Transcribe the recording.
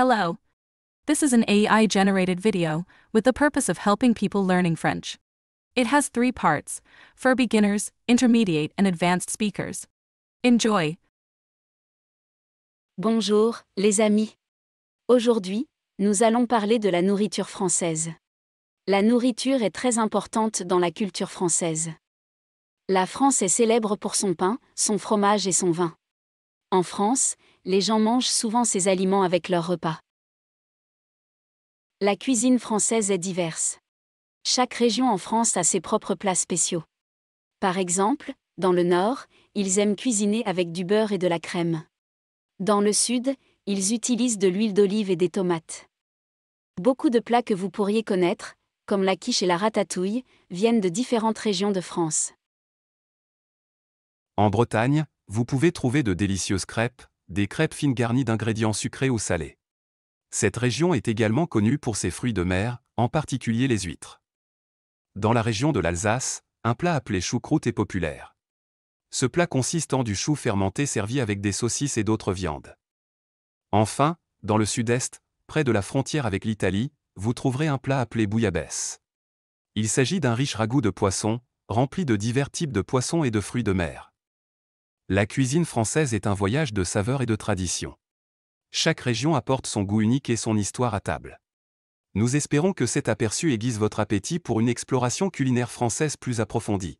Hello. This is an AI-generated video with the purpose of helping people learning French. It has three parts, for beginners, intermediate and advanced speakers. Enjoy. Bonjour, les amis. Aujourd'hui, nous allons parler de la nourriture française. La nourriture est très importante dans la culture française. La France est célèbre pour son pain, son fromage et son vin. En France, les gens mangent souvent ces aliments avec leur repas. La cuisine française est diverse. Chaque région en France a ses propres plats spéciaux. Par exemple, dans le nord, ils aiment cuisiner avec du beurre et de la crème. Dans le sud, ils utilisent de l'huile d'olive et des tomates. Beaucoup de plats que vous pourriez connaître, comme la quiche et la ratatouille, viennent de différentes régions de France. En Bretagne, vous pouvez trouver de délicieuses crêpes, des crêpes fines garnies d'ingrédients sucrés ou salés. Cette région est également connue pour ses fruits de mer, en particulier les huîtres. Dans la région de l'Alsace, un plat appelé choucroute est populaire. Ce plat consistant du chou fermenté servi avec des saucisses et d'autres viandes. Enfin, dans le sud-est, près de la frontière avec l'Italie, vous trouverez un plat appelé bouillabaisse. Il s'agit d'un riche ragoût de poissons, rempli de divers types de poissons et de fruits de mer. La cuisine française est un voyage de saveurs et de traditions. Chaque région apporte son goût unique et son histoire à table. Nous espérons que cet aperçu aiguise votre appétit pour une exploration culinaire française plus approfondie.